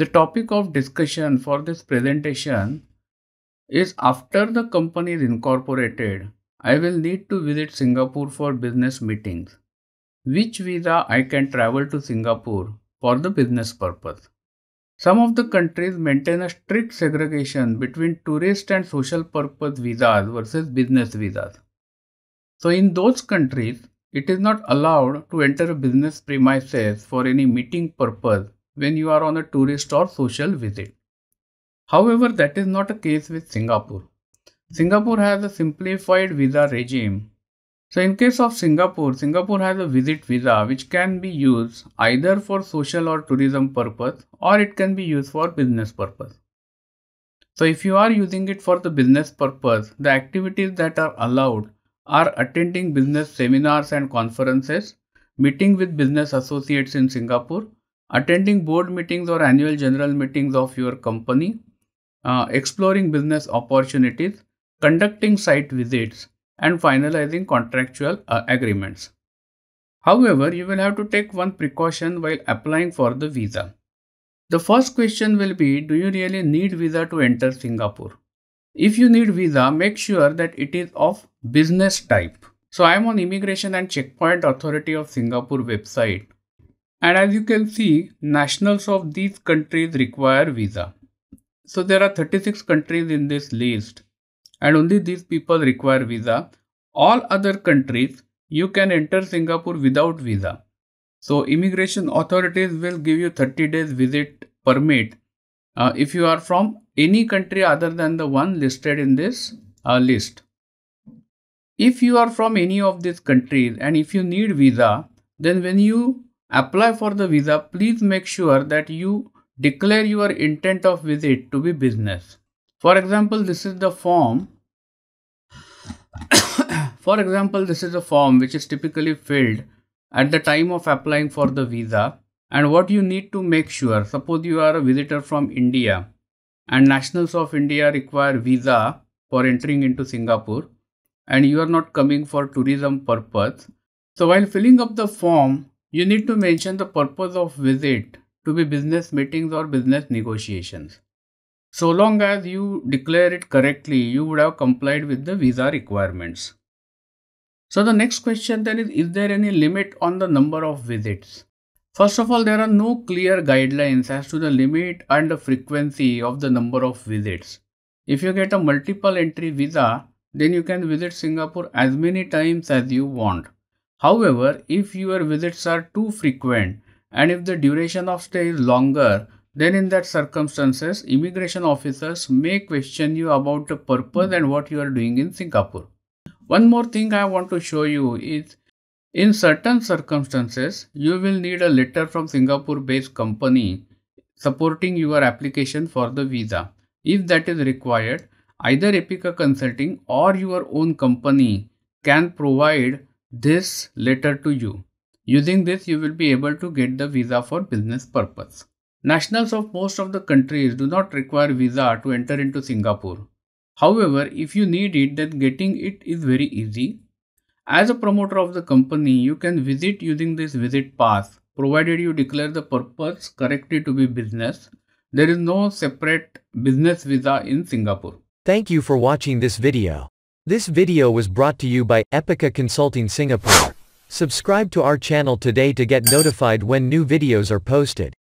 The topic of discussion for this presentation is after the company is incorporated, I will need to visit Singapore for business meetings. Which visa I can travel to Singapore for the business purpose? Some of the countries maintain a strict segregation between tourist and social purpose visas versus business visas. So, in those countries, it is not allowed to enter a business premises for any meeting purpose when you are on a tourist or social visit. However, that is not the case with Singapore. Singapore has a simplified visa regime. So, in case of Singapore, Singapore has a visit visa which can be used either for social or tourism purpose or it can be used for business purpose. So, if you are using it for the business purpose, the activities that are allowed are attending business seminars and conferences, meeting with business associates in Singapore, attending board meetings or annual general meetings of your company, uh, exploring business opportunities, conducting site visits, and finalizing contractual uh, agreements. However, you will have to take one precaution while applying for the visa. The first question will be Do you really need visa to enter Singapore? If you need visa, make sure that it is of business type. So I am on Immigration and Checkpoint Authority of Singapore website and as you can see, nationals of these countries require visa. So there are 36 countries in this list and only these people require visa. All other countries, you can enter Singapore without visa. So immigration authorities will give you 30 days visit permit uh, if you are from any country other than the one listed in this uh, list. If you are from any of these countries and if you need visa, then when you apply for the visa, please make sure that you declare your intent of visit to be business. For example, this is the form. for example, this is a form which is typically filled at the time of applying for the visa and what you need to make sure. Suppose you are a visitor from India and nationals of India require visa for entering into Singapore and you are not coming for tourism purpose. So while filling up the form, you need to mention the purpose of visit to be business meetings or business negotiations. So long as you declare it correctly, you would have complied with the visa requirements. So the next question then is Is there any limit on the number of visits? First of all, there are no clear guidelines as to the limit and the frequency of the number of visits. If you get a multiple entry visa, then you can visit Singapore as many times as you want. However, if your visits are too frequent and if the duration of stay is longer, then in that circumstances, immigration officers may question you about the purpose and what you are doing in Singapore. One more thing I want to show you is in certain circumstances, you will need a letter from Singapore based company supporting your application for the visa. If that is required, either Epica Consulting or your own company can provide this letter to you. Using this, you will be able to get the visa for business purpose. Nationals of most of the countries do not require visa to enter into Singapore. However, if you need it, then getting it is very easy. As a promoter of the company, you can visit using this visit pass, provided you declare the purpose correctly to be business. There is no separate business visa in Singapore. Thank you for watching this video. This video was brought to you by Epica Consulting Singapore. Subscribe to our channel today to get notified when new videos are posted.